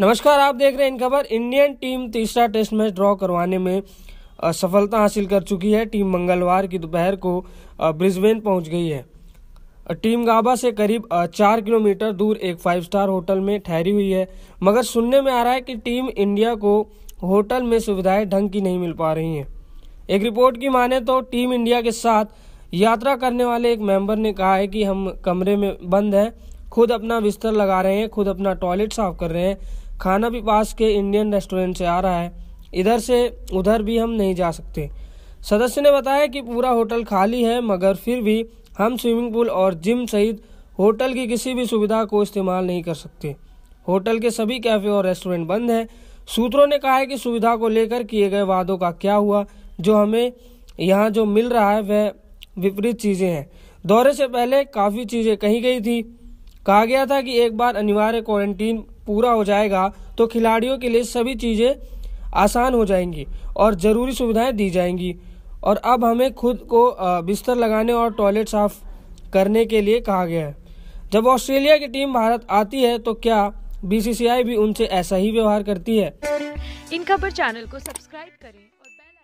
नमस्कार आप देख रहे हैं इन खबर इंडियन टीम तीसरा टेस्ट मैच ड्रॉ करवाने में सफलता हासिल कर चुकी है टीम मंगलवार की दोपहर को ब्रिस्बेन पहुंच गई है टीम गाबा से करीब चार किलोमीटर दूर एक फाइव स्टार होटल में ठहरी हुई है मगर सुनने में आ रहा है कि टीम इंडिया को होटल में सुविधाएं ढंग की नहीं मिल पा रही हैं एक रिपोर्ट की माने तो टीम इंडिया के साथ यात्रा करने वाले एक मेंबर ने कहा है कि हम कमरे में बंद हैं खुद अपना बिस्तर लगा रहे हैं खुद अपना टॉयलेट साफ कर रहे हैं खाना भी पास के इंडियन रेस्टोरेंट से आ रहा है इधर से उधर भी हम नहीं जा सकते सदस्य ने बताया कि पूरा होटल खाली है मगर फिर भी हम स्विमिंग पूल और जिम सहित होटल की किसी भी सुविधा को इस्तेमाल नहीं कर सकते होटल के सभी कैफ़े और रेस्टोरेंट बंद हैं सूत्रों ने कहा है कि सुविधा को लेकर किए गए वादों का क्या हुआ जो हमें यहाँ जो मिल रहा है वह विपरीत चीज़ें हैं दौरे से पहले काफ़ी चीज़ें कही गई थी कहा गया था कि एक बार अनिवार्य क्वारंटीन पूरा हो जाएगा तो खिलाड़ियों के लिए सभी चीज़ें आसान हो जाएंगी और ज़रूरी सुविधाएं दी जाएंगी और अब हमें खुद को बिस्तर लगाने और टॉयलेट साफ करने के लिए कहा गया है जब ऑस्ट्रेलिया की टीम भारत आती है तो क्या बीसीसीआई भी उनसे ऐसा ही व्यवहार करती है इन खबर चैनल को सब्सक्राइब करें